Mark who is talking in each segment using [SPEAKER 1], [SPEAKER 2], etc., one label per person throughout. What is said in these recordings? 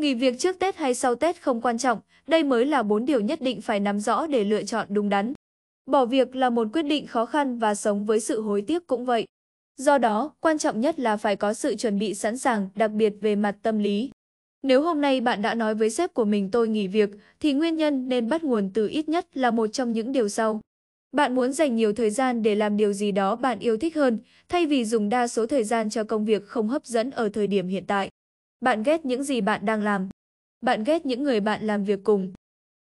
[SPEAKER 1] Nghỉ việc trước Tết hay sau Tết không quan trọng, đây mới là bốn điều nhất định phải nắm rõ để lựa chọn đúng đắn. Bỏ việc là một quyết định khó khăn và sống với sự hối tiếc cũng vậy. Do đó, quan trọng nhất là phải có sự chuẩn bị sẵn sàng, đặc biệt về mặt tâm lý. Nếu hôm nay bạn đã nói với sếp của mình tôi nghỉ việc, thì nguyên nhân nên bắt nguồn từ ít nhất là một trong những điều sau. Bạn muốn dành nhiều thời gian để làm điều gì đó bạn yêu thích hơn, thay vì dùng đa số thời gian cho công việc không hấp dẫn ở thời điểm hiện tại. Bạn ghét những gì bạn đang làm. Bạn ghét những người bạn làm việc cùng.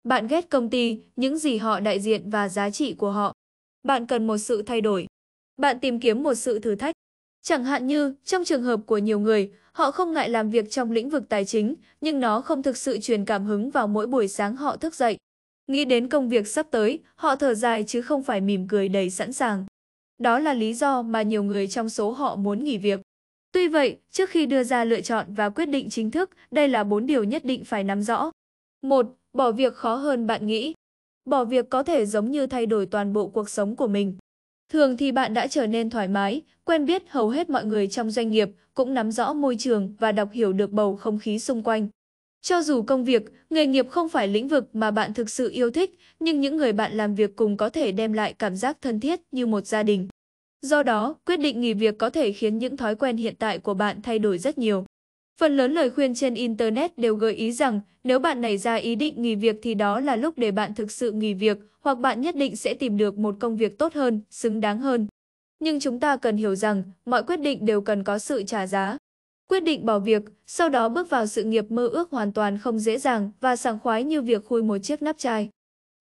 [SPEAKER 1] Bạn ghét công ty, những gì họ đại diện và giá trị của họ. Bạn cần một sự thay đổi. Bạn tìm kiếm một sự thử thách. Chẳng hạn như, trong trường hợp của nhiều người, họ không ngại làm việc trong lĩnh vực tài chính, nhưng nó không thực sự truyền cảm hứng vào mỗi buổi sáng họ thức dậy. Nghĩ đến công việc sắp tới, họ thở dài chứ không phải mỉm cười đầy sẵn sàng. Đó là lý do mà nhiều người trong số họ muốn nghỉ việc. Tuy vậy, trước khi đưa ra lựa chọn và quyết định chính thức, đây là bốn điều nhất định phải nắm rõ. 1. Bỏ việc khó hơn bạn nghĩ. Bỏ việc có thể giống như thay đổi toàn bộ cuộc sống của mình. Thường thì bạn đã trở nên thoải mái, quen biết hầu hết mọi người trong doanh nghiệp, cũng nắm rõ môi trường và đọc hiểu được bầu không khí xung quanh. Cho dù công việc, nghề nghiệp không phải lĩnh vực mà bạn thực sự yêu thích, nhưng những người bạn làm việc cùng có thể đem lại cảm giác thân thiết như một gia đình. Do đó, quyết định nghỉ việc có thể khiến những thói quen hiện tại của bạn thay đổi rất nhiều. Phần lớn lời khuyên trên Internet đều gợi ý rằng nếu bạn nảy ra ý định nghỉ việc thì đó là lúc để bạn thực sự nghỉ việc hoặc bạn nhất định sẽ tìm được một công việc tốt hơn, xứng đáng hơn. Nhưng chúng ta cần hiểu rằng mọi quyết định đều cần có sự trả giá. Quyết định bỏ việc, sau đó bước vào sự nghiệp mơ ước hoàn toàn không dễ dàng và sảng khoái như việc khui một chiếc nắp chai.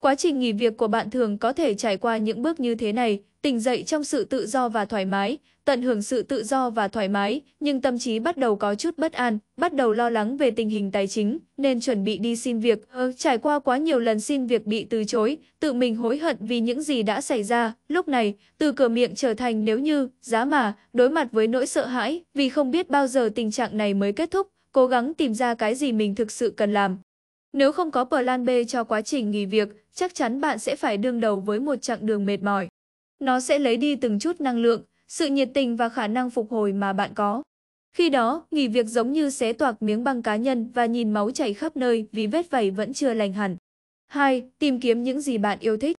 [SPEAKER 1] Quá trình nghỉ việc của bạn thường có thể trải qua những bước như thế này, tỉnh dậy trong sự tự do và thoải mái, tận hưởng sự tự do và thoải mái, nhưng tâm trí bắt đầu có chút bất an, bắt đầu lo lắng về tình hình tài chính, nên chuẩn bị đi xin việc. Ừ, trải qua quá nhiều lần xin việc bị từ chối, tự mình hối hận vì những gì đã xảy ra. Lúc này, từ cửa miệng trở thành nếu như, giá mà, đối mặt với nỗi sợ hãi, vì không biết bao giờ tình trạng này mới kết thúc, cố gắng tìm ra cái gì mình thực sự cần làm. Nếu không có plan B cho quá trình nghỉ việc, chắc chắn bạn sẽ phải đương đầu với một chặng đường mệt mỏi. Nó sẽ lấy đi từng chút năng lượng, sự nhiệt tình và khả năng phục hồi mà bạn có. Khi đó, nghỉ việc giống như xé toạc miếng băng cá nhân và nhìn máu chảy khắp nơi vì vết vẩy vẫn chưa lành hẳn. 2. Tìm kiếm những gì bạn yêu thích.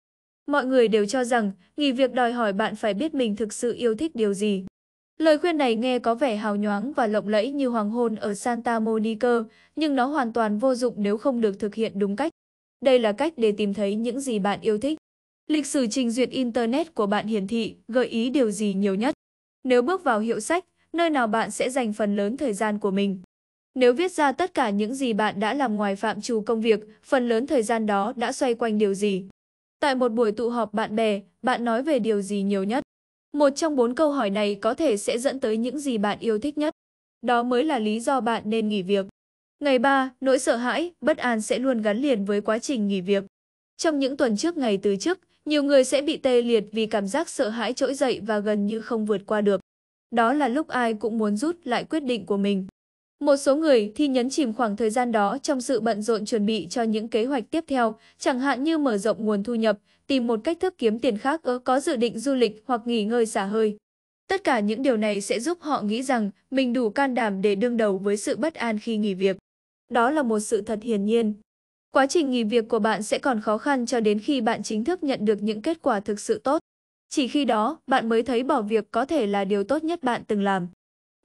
[SPEAKER 1] Mọi người đều cho rằng, nghỉ việc đòi hỏi bạn phải biết mình thực sự yêu thích điều gì. Lời khuyên này nghe có vẻ hào nhoáng và lộng lẫy như hoàng hôn ở Santa Monica, nhưng nó hoàn toàn vô dụng nếu không được thực hiện đúng cách. Đây là cách để tìm thấy những gì bạn yêu thích. Lịch sử trình duyệt Internet của bạn hiển thị gợi ý điều gì nhiều nhất. Nếu bước vào hiệu sách, nơi nào bạn sẽ dành phần lớn thời gian của mình. Nếu viết ra tất cả những gì bạn đã làm ngoài phạm trù công việc, phần lớn thời gian đó đã xoay quanh điều gì. Tại một buổi tụ họp bạn bè, bạn nói về điều gì nhiều nhất. Một trong bốn câu hỏi này có thể sẽ dẫn tới những gì bạn yêu thích nhất. Đó mới là lý do bạn nên nghỉ việc. Ngày 3, nỗi sợ hãi, bất an sẽ luôn gắn liền với quá trình nghỉ việc. Trong những tuần trước ngày từ chức, nhiều người sẽ bị tê liệt vì cảm giác sợ hãi trỗi dậy và gần như không vượt qua được. Đó là lúc ai cũng muốn rút lại quyết định của mình. Một số người thì nhấn chìm khoảng thời gian đó trong sự bận rộn chuẩn bị cho những kế hoạch tiếp theo, chẳng hạn như mở rộng nguồn thu nhập, tìm một cách thức kiếm tiền khác ở có dự định du lịch hoặc nghỉ ngơi xả hơi. Tất cả những điều này sẽ giúp họ nghĩ rằng mình đủ can đảm để đương đầu với sự bất an khi nghỉ việc. Đó là một sự thật hiển nhiên. Quá trình nghỉ việc của bạn sẽ còn khó khăn cho đến khi bạn chính thức nhận được những kết quả thực sự tốt. Chỉ khi đó, bạn mới thấy bỏ việc có thể là điều tốt nhất bạn từng làm.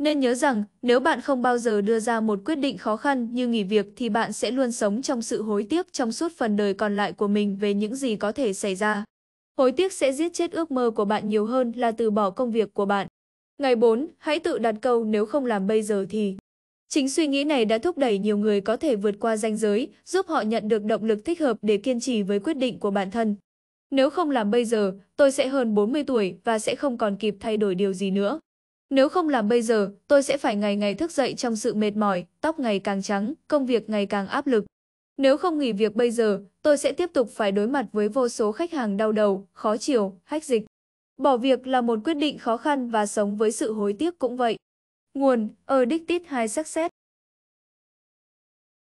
[SPEAKER 1] Nên nhớ rằng, nếu bạn không bao giờ đưa ra một quyết định khó khăn như nghỉ việc thì bạn sẽ luôn sống trong sự hối tiếc trong suốt phần đời còn lại của mình về những gì có thể xảy ra. Hối tiếc sẽ giết chết ước mơ của bạn nhiều hơn là từ bỏ công việc của bạn. Ngày 4, hãy tự đặt câu nếu không làm bây giờ thì. Chính suy nghĩ này đã thúc đẩy nhiều người có thể vượt qua ranh giới, giúp họ nhận được động lực thích hợp để kiên trì với quyết định của bản thân. Nếu không làm bây giờ, tôi sẽ hơn 40 tuổi và sẽ không còn kịp thay đổi điều gì nữa. Nếu không làm bây giờ, tôi sẽ phải ngày ngày thức dậy trong sự mệt mỏi, tóc ngày càng trắng, công việc ngày càng áp lực. Nếu không nghỉ việc bây giờ, tôi sẽ tiếp tục phải đối mặt với vô số khách hàng đau đầu, khó chịu, hách dịch. Bỏ việc là một quyết định khó khăn và sống với sự hối tiếc cũng vậy. Nguồn, Addicted 2 Success